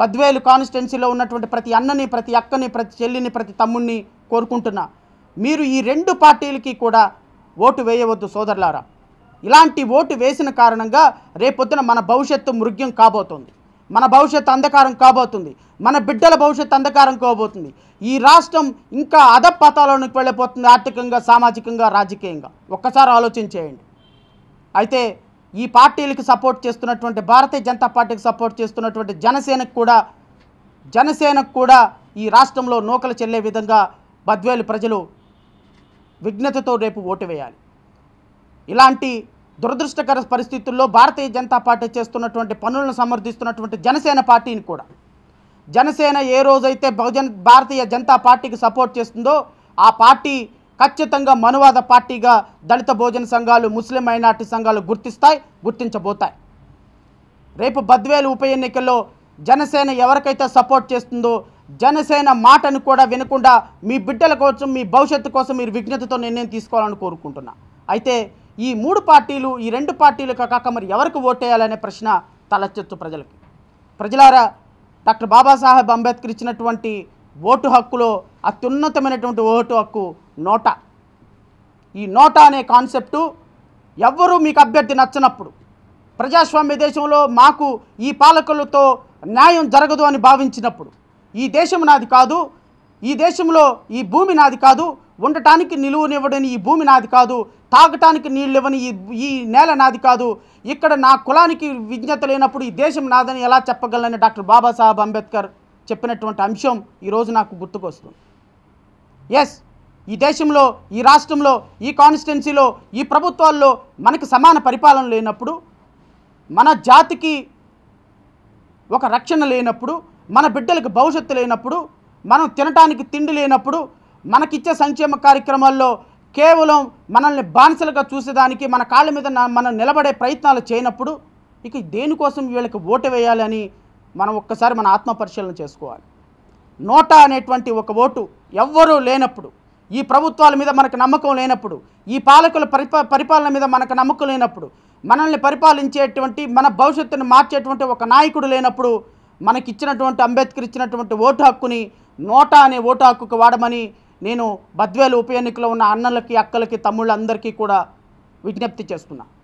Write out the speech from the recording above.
బద్వేలు కాన్స్టిట్యున్సీలో ఉన్నటువంటి ప్రతి అన్నని ప్రతి అక్కని ప్రతి చెల్లిని ప్రతి తమ్ముడిని కోరుకుంటున్నా మీరు ఈ రెండు పార్టీలకి కూడా ఓటు వేయవద్దు సోదరులారా ఇలాంటి ఓటు వేసిన కారణంగా రేపొద్దున మన భవిష్యత్తు మృగ్యం కాబోతుంది మన భవిష్యత్తు అంధకారం కాబోతుంది మన బిడ్డల భవిష్యత్తు అంధకారం కాబోతుంది ఈ రాష్ట్రం ఇంకా అధపాతాలోనికి వెళ్ళిపోతుంది ఆర్థికంగా సామాజికంగా రాజకీయంగా ఒక్కసారి ఆలోచించేయండి అయితే ఈ పార్టీలకు సపోర్ట్ చేస్తున్నటువంటి భారతీయ జనతా పార్టీకి సపోర్ట్ చేస్తున్నటువంటి జనసేనకు కూడా జనసేనకు కూడా ఈ రాష్ట్రంలో నూకలు చెల్లే విధంగా బద్వేలు ప్రజలు విఘ్నతతో రేపు ఓటు వేయాలి ఇలాంటి దురదృష్టకర పరిస్థితుల్లో భారతీయ జనతా పార్టీ చేస్తున్నటువంటి పనులను సమర్థిస్తున్నటువంటి జనసేన పార్టీని కూడా జనసేన ఏ రోజైతే బహుజన్ భారతీయ జనతా పార్టీకి సపోర్ట్ చేస్తుందో ఆ పార్టీ ఖచ్చితంగా మనువాద పార్టీగా దళిత భోజన సంఘాలు ముస్లిం మైనార్టీ సంఘాలు గుర్తిస్తాయి గుర్తించబోతాయి రేపు బద్వేలు ఉప ఎన్నికల్లో జనసేన ఎవరికైతే సపోర్ట్ చేస్తుందో జనసేన మాటను కూడా వినకుండా మీ బిడ్డల కోసం మీ భవిష్యత్తు కోసం మీరు విజ్ఞతతో నిర్ణయం తీసుకోవాలని కోరుకుంటున్నా అయితే ఈ మూడు పార్టీలు ఈ రెండు పార్టీలు కాక మరి ఎవరికి ఓటేయాలనే ప్రశ్న తలెత్తు ప్రజలకి ప్రజలారా డాక్టర్ బాబాసాహెబ్ అంబేద్కర్ ఇచ్చినటువంటి ఓటు హక్కులో అత్యున్నతమైనటువంటి ఓటు హక్కు నోటా ఈ నోటా అనే కాన్సెప్టు ఎవ్వరూ మీకు అభ్యర్థి నచ్చినప్పుడు ప్రజాస్వామ్య దేశంలో మాకు ఈ పాలకులతో న్యాయం జరగదు అని భావించినప్పుడు ఈ దేశం నాది కాదు ఈ దేశంలో ఈ భూమి నాది కాదు ఉండటానికి నిలువనివ్వడని ఈ భూమి నాది కాదు తాగటానికి నీళ్ళు ఇవ్వని ఈ ఈ నేల నాది కాదు ఇక్కడ నా కులానికి విజ్ఞత లేనప్పుడు ఈ దేశం నాదని ఎలా చెప్పగలనని డాక్టర్ బాబాసాహెబ్ అంబేద్కర్ చెప్పినటువంటి అంశం ఈరోజు నాకు గుర్తుకొస్తుంది ఎస్ ఈ దేశంలో ఈ రాష్ట్రంలో ఈ కాన్స్టిట్యున్సీలో ఈ ప్రభుత్వాల్లో మనకి సమాన పరిపాలన లేనప్పుడు మన జాతికి ఒక రక్షణ లేనప్పుడు మన బిడ్డలకు భవిష్యత్తు లేనప్పుడు మనం తినటానికి తిండి లేనప్పుడు మనకిచ్చే సంక్షేమ కార్యక్రమాల్లో కేవలం మనల్ని బానిసలుగా చూసేదానికి మన కాళ్ళ మీద మనం నిలబడే ప్రయత్నాలు చేయనప్పుడు ఇక దేనికోసం వీళ్ళకి ఓటు వేయాలని మనం ఒక్కసారి మన ఆత్మపరిశీలన చేసుకోవాలి నోటా అనేటువంటి ఒక ఓటు ఎవ్వరూ లేనప్పుడు ఈ ప్రభుత్వాల మీద మనకు నమ్మకం లేనప్పుడు ఈ పాలకుల పరిపాలన మీద మనకు నమ్మకం లేనప్పుడు మనల్ని పరిపాలించేటువంటి మన భవిష్యత్తును మార్చేటువంటి ఒక నాయకుడు లేనప్పుడు మనకిచ్చినటువంటి అంబేద్కర్ ఇచ్చినటువంటి ఓటు హక్కుని నోటా అనే ఓటు హక్కుకు వాడమని నేను బద్వేలు ఉప ఎన్నికలో ఉన్న అన్నలకి అక్కలకి తమ్ముళ్ళందరికీ కూడా విజ్ఞప్తి చేస్తున్నాను